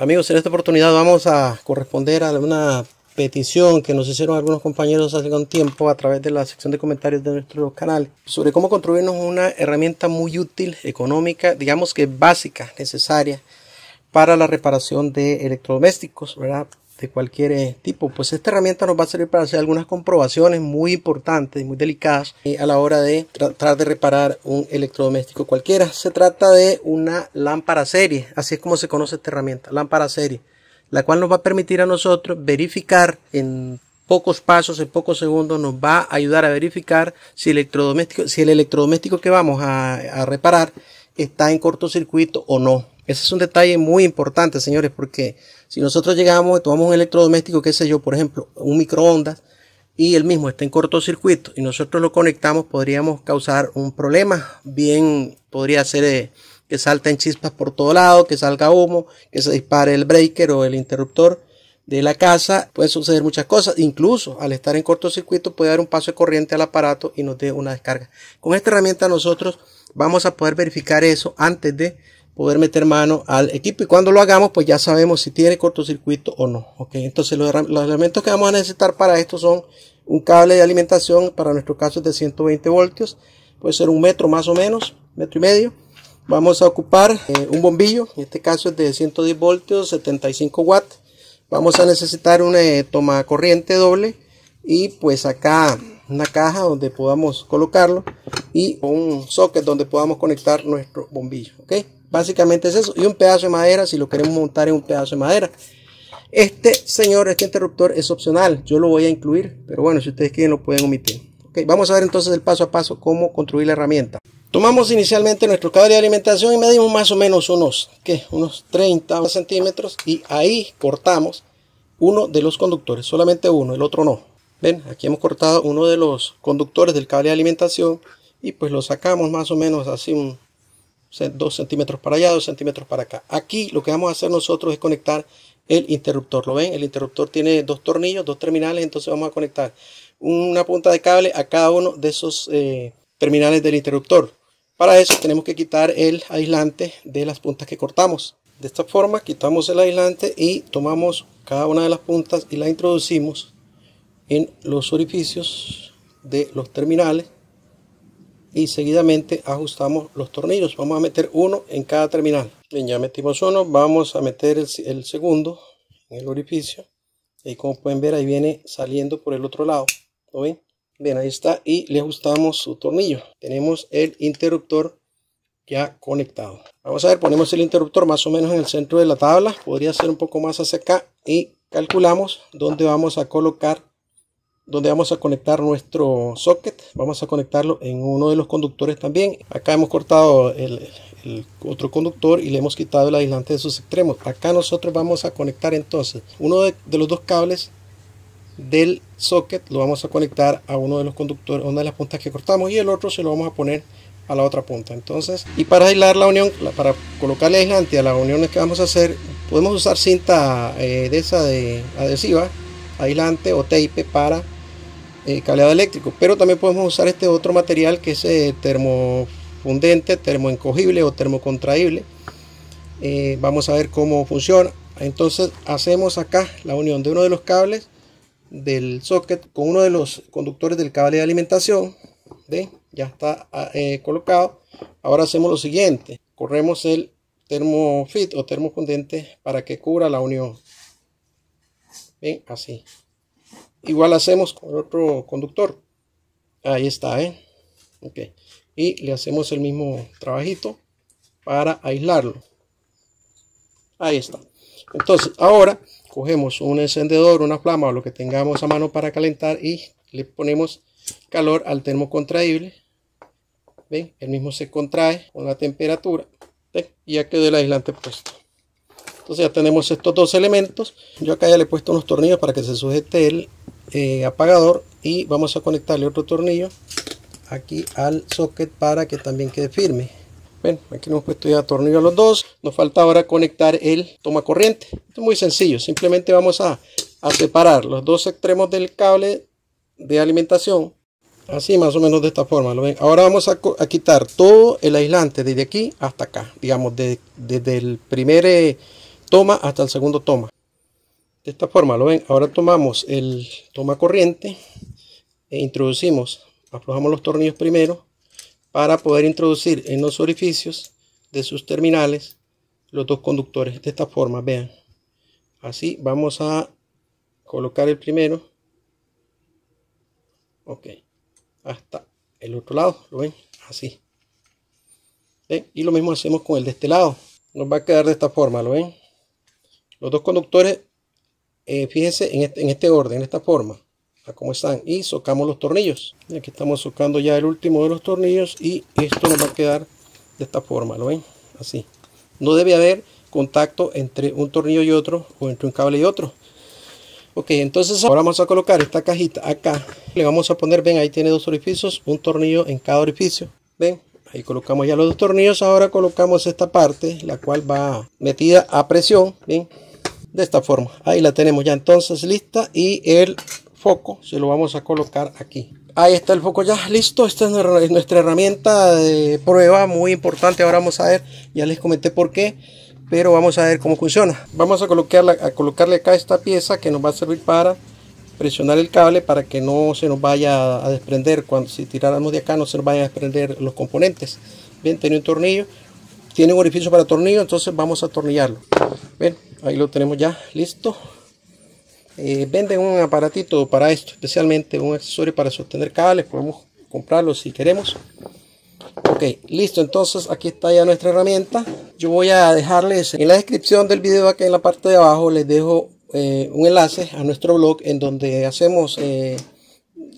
Amigos, en esta oportunidad vamos a corresponder a una petición que nos hicieron algunos compañeros hace un tiempo a través de la sección de comentarios de nuestro canal sobre cómo construirnos una herramienta muy útil, económica, digamos que básica, necesaria para la reparación de electrodomésticos, ¿verdad? de cualquier eh, tipo. Pues esta herramienta nos va a servir para hacer algunas comprobaciones muy importantes, y muy delicadas eh, a la hora de tratar de reparar un electrodoméstico cualquiera. Se trata de una lámpara serie, así es como se conoce esta herramienta, lámpara serie, la cual nos va a permitir a nosotros verificar en pocos pasos, en pocos segundos, nos va a ayudar a verificar si el electrodoméstico, si el electrodoméstico que vamos a reparar está en cortocircuito o no. Ese es un detalle muy importante, señores, porque si nosotros llegamos y tomamos un electrodoméstico, qué sé yo, por ejemplo, un microondas, y el mismo está en cortocircuito y nosotros lo conectamos, podríamos causar un problema. Bien, podría ser que eh, que salten chispas por todo lado, que salga humo, que se dispare el breaker o el interruptor de la casa. Pueden suceder muchas cosas. Incluso al estar en cortocircuito puede dar un paso de corriente al aparato y nos dé una descarga. Con esta herramienta nosotros vamos a poder verificar eso antes de poder meter mano al equipo y cuando lo hagamos pues ya sabemos si tiene cortocircuito o no ok entonces los, elementos que vamos a necesitar para esto son un cable de alimentación para nuestro caso es de 120 voltios puede ser un metro más o menos metro y medio vamos a ocupar eh, un bombillo en este caso es de 110 voltios 75 watts vamos a necesitar una eh, toma corriente doble y pues acá una caja donde podamos colocarlo y un socket donde podamos conectar nuestro bombillo ok Básicamente es eso. Y un pedazo de madera, si lo queremos montar en un pedazo de madera. Este señor, este interruptor es opcional. Yo lo voy a incluir. Pero bueno, si ustedes quieren lo pueden omitir. vamos a ver entonces el paso a paso cómo construir la herramienta. Tomamos inicialmente nuestro cable de alimentación y medimos más o menos unos, ¿qué? unos 30 centímetros y ahí cortamos uno de los conductores, solamente uno, el otro no. Ven, aquí hemos cortado uno de los conductores del cable de alimentación y pues lo sacamos más o menos así un 2 centímetros para allá, 2 centímetros para acá. Aquí lo que vamos a hacer nosotros es conectar el interruptor. ¿Lo ven? El interruptor tiene dos tornillos, dos terminales, entonces vamos a conectar una punta de cable a cada uno de esos eh, terminales del interruptor. Para eso tenemos que quitar el aislante de las puntas que cortamos. De esta forma quitamos el aislante y tomamos cada una de las puntas y la introducimos en los orificios de los terminales y seguidamente ajustamos los tornillos vamos a meter uno en cada terminal bien ya metimos uno vamos a meter el, segundo en el orificio y como pueden ver ahí viene saliendo por el otro lado ¿lo ven? bien ahí está y le ajustamos su tornillo tenemos el interruptor ya conectado vamos a ver ponemos el interruptor más o menos en el centro de la tabla podría ser un poco más hacia acá y calculamos dónde vamos a colocar donde vamos a conectar nuestro socket. Vamos a conectarlo en uno de los conductores también. Acá hemos cortado el, otro conductor y le hemos quitado el aislante de sus extremos. Acá nosotros vamos a conectar entonces uno de, los dos cables del socket lo vamos a conectar a uno de los conductores, una de las puntas que cortamos y el otro se lo vamos a poner a la otra punta entonces y para aislar la unión para colocarle aislante a las uniones que vamos a hacer podemos usar cinta eh, de esa de adhesiva aislante o tape para eh, cableado eléctrico. Pero también podemos usar este otro material que es eh, termofundente, termoencogible o termocontraíble. Eh, vamos a ver cómo funciona. Entonces hacemos acá la unión de uno de los cables del socket con uno de los conductores del cable de alimentación. Ya está ah, eh, colocado. Ahora hacemos lo siguiente. Corremos el termofit o termofundente para que cubra la unión. así igual hacemos con otro conductor ahí está ¿eh? y le hacemos el mismo trabajito para aislarlo ahí está entonces ahora cogemos un encendedor una flama o lo que tengamos a mano para calentar y le ponemos calor al termo contraíble ven el mismo se contrae con la temperatura y ya quedó el aislante puesto entonces ya tenemos estos dos elementos. Yo acá ya le he puesto unos tornillos para que se sujete el eh, apagador y vamos a conectarle otro tornillo aquí al socket para que también quede firme. Bueno, aquí hemos puesto ya tornillo a los dos. Nos falta ahora conectar el toma corriente. es muy sencillo. Simplemente vamos a, separar los dos extremos del cable de alimentación. Así más o menos de esta forma. Ahora vamos a, quitar todo el aislante desde aquí hasta acá. Digamos, desde el primer... Eh, toma hasta el segundo toma. De esta forma, lo ven, ahora tomamos el toma corriente e introducimos, aflojamos los tornillos primero para poder introducir en los orificios de sus terminales los dos conductores. De esta forma, vean. Así vamos a colocar el primero. Ok. Hasta el otro lado, lo ven, así. Y lo mismo hacemos con el de este lado. Nos va a quedar de esta forma, lo ven. Los dos conductores, eh, fíjense este, en este, orden, en esta forma, a cómo están. Y socamos los tornillos. Aquí estamos socando ya el último de los tornillos y esto nos va a quedar de esta forma, ¿lo ven? Así. No debe haber contacto entre un tornillo y otro o entre un cable y otro. Ok, entonces ahora vamos a colocar esta cajita acá. Le vamos a poner, ven, ahí tiene dos orificios, un tornillo en cada orificio. Ven, ahí colocamos ya los dos tornillos. Ahora colocamos esta parte, la cual va metida a presión. Ven, de esta forma ahí la tenemos ya entonces lista y el foco se lo vamos a colocar aquí ahí está el foco ya listo esta es nuestra herramienta de prueba muy importante ahora vamos a ver ya les comenté por qué pero vamos a ver cómo funciona vamos a colocarla a colocarle acá esta pieza que nos va a servir para presionar el cable para que no se nos vaya a desprender cuando si tiráramos de acá no se nos vayan a desprender los componentes bien tiene un tornillo tiene un orificio para tornillo entonces vamos a atornillarlo bien ahí lo tenemos ya listo eh, venden un aparatito para esto especialmente un accesorio para sostener cables podemos comprarlo si queremos ok listo entonces aquí está ya nuestra herramienta yo voy a dejarles en la descripción del video aquí en la parte de abajo les dejo eh, un enlace a nuestro blog en donde hacemos eh,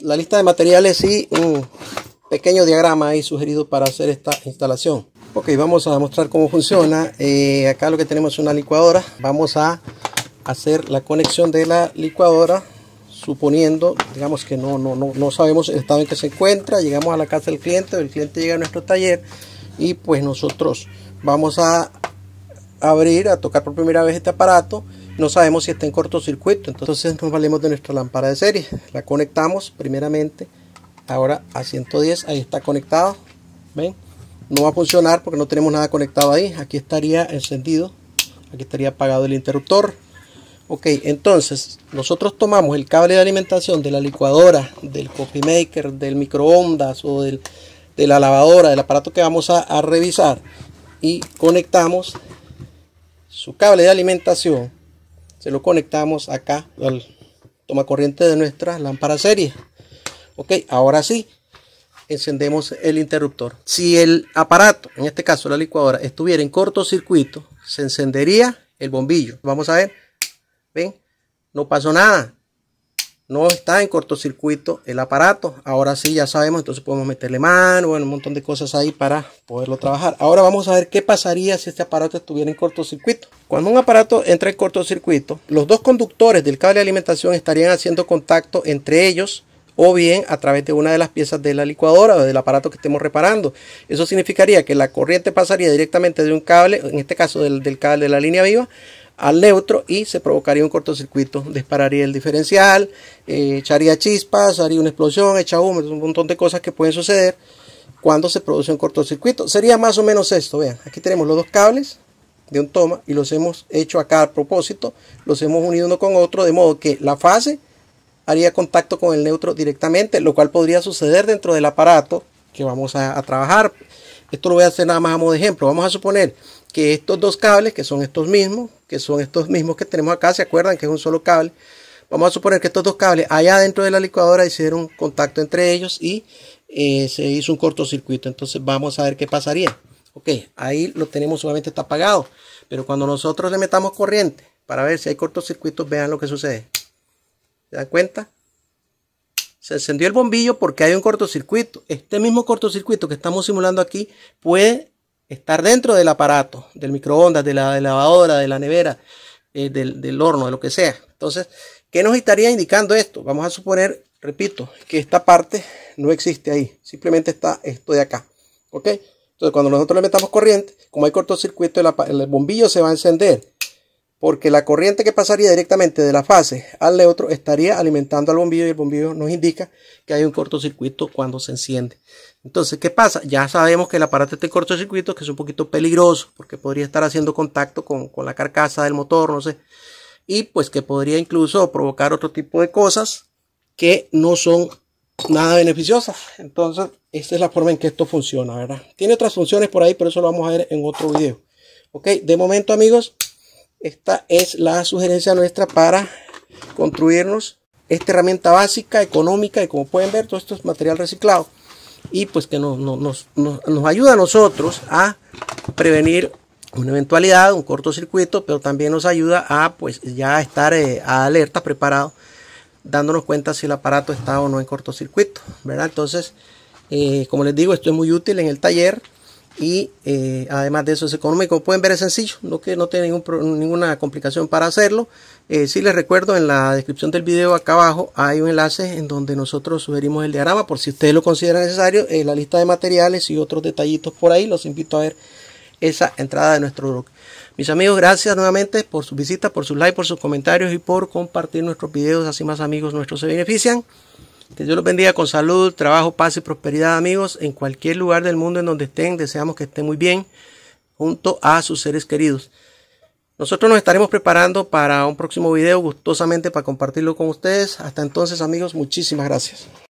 la lista de materiales y un pequeño diagrama ahí sugerido para hacer esta instalación Ok, vamos a mostrar cómo funciona. Eh, acá lo que tenemos es una licuadora. Vamos a hacer la conexión de la licuadora, suponiendo, digamos que no, no, no, no sabemos el estado en que se encuentra. Llegamos a la casa del cliente, el cliente llega a nuestro taller y pues nosotros vamos a abrir, a tocar por primera vez este aparato. No sabemos si está en cortocircuito, entonces nos valemos de nuestra lámpara de serie. La conectamos primeramente, ahora a 110, ahí está conectado. ¿Ven? no va a funcionar porque no tenemos nada conectado ahí aquí estaría encendido aquí estaría apagado el interruptor ok entonces nosotros tomamos el cable de alimentación de la licuadora del coffee maker del microondas o del, de la lavadora del aparato que vamos a, a revisar y conectamos su cable de alimentación se lo conectamos acá al toma corriente de nuestra lámpara serie ok ahora sí encendemos el interruptor. Si el aparato, en este caso la licuadora, estuviera en cortocircuito, se encendería el bombillo. Vamos a ver, ven, no pasó nada. No está en cortocircuito el aparato. Ahora sí, ya sabemos, entonces podemos meterle mano, bueno, un montón de cosas ahí para poderlo trabajar. Ahora vamos a ver qué pasaría si este aparato estuviera en cortocircuito. Cuando un aparato entra en cortocircuito, los dos conductores del cable de alimentación estarían haciendo contacto entre ellos o bien a través de una de las piezas de la licuadora o del aparato que estemos reparando. Eso significaría que la corriente pasaría directamente de un cable, en este caso del, cable de la línea viva, al neutro y se provocaría un cortocircuito, dispararía el diferencial, eh, echaría chispas, haría una explosión, echa humo, un montón de cosas que pueden suceder cuando se produce un cortocircuito. Sería más o menos esto, vean, aquí tenemos los dos cables de un toma y los hemos hecho acá a propósito, los hemos unido uno con otro de modo que la fase haría contacto con el neutro directamente, lo cual podría suceder dentro del aparato que vamos a, trabajar. Esto lo voy a hacer nada más a modo de ejemplo. Vamos a suponer que estos dos cables, que son estos mismos, que son estos mismos que tenemos acá, se acuerdan que es un solo cable. Vamos a suponer que estos dos cables allá dentro de la licuadora hicieron contacto entre ellos y eh, se hizo un cortocircuito. Entonces vamos a ver qué pasaría. Ok, ahí lo tenemos solamente está apagado. Pero cuando nosotros le metamos corriente para ver si hay cortocircuitos, vean lo que sucede. ¿Se dan cuenta? Se encendió el bombillo porque hay un cortocircuito. Este mismo cortocircuito que estamos simulando aquí puede estar dentro del aparato, del microondas, de la, lavadora, de la nevera, eh, del, horno, de lo que sea. Entonces, ¿qué nos estaría indicando esto? Vamos a suponer, repito, que esta parte no existe ahí. Simplemente está esto de acá. ¿Ok? Entonces, cuando nosotros le metamos corriente, como hay cortocircuito, el bombillo se va a encender porque la corriente que pasaría directamente de la fase al neutro estaría alimentando al bombillo y el bombillo nos indica que hay un cortocircuito cuando se enciende. Entonces, ¿qué pasa? Ya sabemos que el aparato está en cortocircuito, que es un poquito peligroso, porque podría estar haciendo contacto con, con la carcasa del motor, no sé, y pues que podría incluso provocar otro tipo de cosas que no son nada beneficiosas. Entonces, esta es la forma en que esto funciona, ¿verdad? Tiene otras funciones por ahí, pero eso lo vamos a ver en otro video. Ok, de momento amigos, esta es la sugerencia nuestra para construirnos esta herramienta básica, económica y como pueden ver todo esto es material reciclado y pues que nos, nos, ayuda a nosotros a prevenir una eventualidad, un cortocircuito, pero también nos ayuda a pues ya estar eh, a alerta, preparado, dándonos cuenta si el aparato está o no en cortocircuito, ¿verdad? Entonces, eh, como les digo, esto es muy útil en el taller y eh, además de eso es económico. Como pueden ver, es sencillo, no, que no tiene ninguna complicación para hacerlo. Eh, si les recuerdo, en la descripción del video acá abajo hay un enlace en donde nosotros sugerimos el diagrama por si ustedes lo consideran necesario, eh, la lista de materiales y otros detallitos por ahí. Los invito a ver esa entrada de nuestro blog. Mis amigos, gracias nuevamente por su visita, por sus likes, por sus comentarios y por compartir nuestros videos. Así más amigos nuestros se benefician. Que Dios los bendiga con salud, trabajo, paz y prosperidad, amigos. En cualquier lugar del mundo en donde estén, deseamos que estén muy bien junto a sus seres queridos. Nosotros nos estaremos preparando para un próximo video, gustosamente para compartirlo con ustedes. Hasta entonces, amigos, muchísimas gracias.